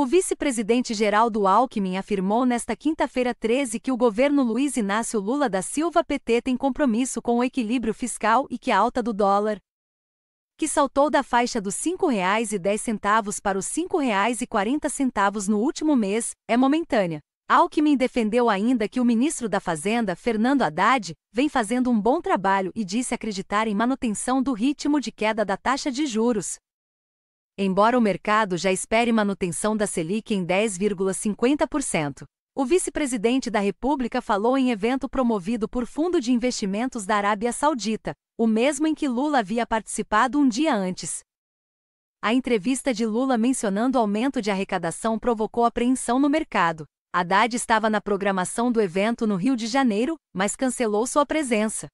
O vice-presidente Geraldo Alckmin afirmou nesta quinta-feira 13 que o governo Luiz Inácio Lula da Silva PT tem compromisso com o equilíbrio fiscal e que a alta do dólar, que saltou da faixa dos R$ 5,10 para os R$ 5,40 no último mês, é momentânea. Alckmin defendeu ainda que o ministro da Fazenda, Fernando Haddad, vem fazendo um bom trabalho e disse acreditar em manutenção do ritmo de queda da taxa de juros, embora o mercado já espere manutenção da Selic em 10,50%. O vice-presidente da República falou em evento promovido por Fundo de Investimentos da Arábia Saudita, o mesmo em que Lula havia participado um dia antes. A entrevista de Lula mencionando aumento de arrecadação provocou apreensão no mercado. Haddad estava na programação do evento no Rio de Janeiro, mas cancelou sua presença.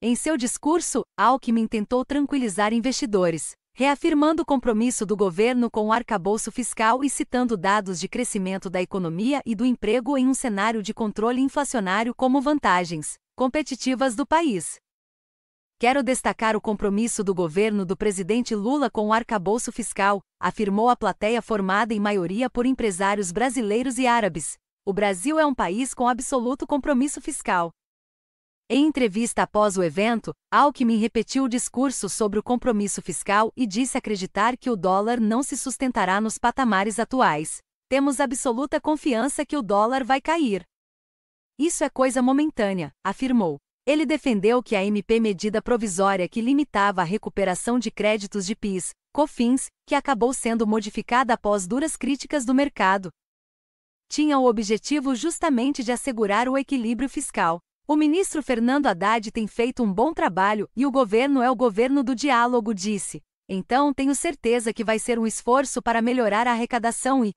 Em seu discurso, Alckmin tentou tranquilizar investidores, reafirmando o compromisso do governo com o arcabouço fiscal e citando dados de crescimento da economia e do emprego em um cenário de controle inflacionário como vantagens competitivas do país. Quero destacar o compromisso do governo do presidente Lula com o arcabouço fiscal, afirmou a plateia formada em maioria por empresários brasileiros e árabes. O Brasil é um país com absoluto compromisso fiscal. Em entrevista após o evento, Alckmin repetiu o discurso sobre o compromisso fiscal e disse acreditar que o dólar não se sustentará nos patamares atuais. Temos absoluta confiança que o dólar vai cair. Isso é coisa momentânea, afirmou. Ele defendeu que a MP medida provisória que limitava a recuperação de créditos de PIS, COFINS, que acabou sendo modificada após duras críticas do mercado, tinha o objetivo justamente de assegurar o equilíbrio fiscal. O ministro Fernando Haddad tem feito um bom trabalho e o governo é o governo do diálogo, disse. Então tenho certeza que vai ser um esforço para melhorar a arrecadação e,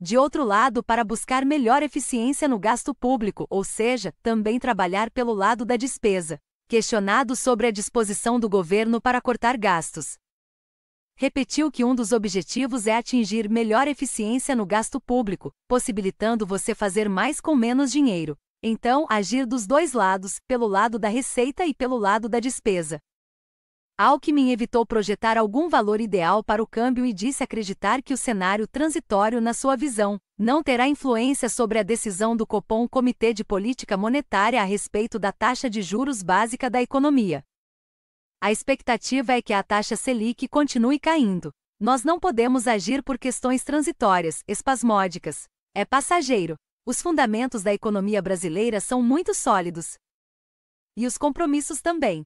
de outro lado, para buscar melhor eficiência no gasto público, ou seja, também trabalhar pelo lado da despesa. Questionado sobre a disposição do governo para cortar gastos, repetiu que um dos objetivos é atingir melhor eficiência no gasto público, possibilitando você fazer mais com menos dinheiro. Então, agir dos dois lados, pelo lado da receita e pelo lado da despesa. Alckmin evitou projetar algum valor ideal para o câmbio e disse acreditar que o cenário transitório, na sua visão, não terá influência sobre a decisão do Copom Comitê de Política Monetária a respeito da taxa de juros básica da economia. A expectativa é que a taxa Selic continue caindo. Nós não podemos agir por questões transitórias, espasmódicas. É passageiro os fundamentos da economia brasileira são muito sólidos. E os compromissos também.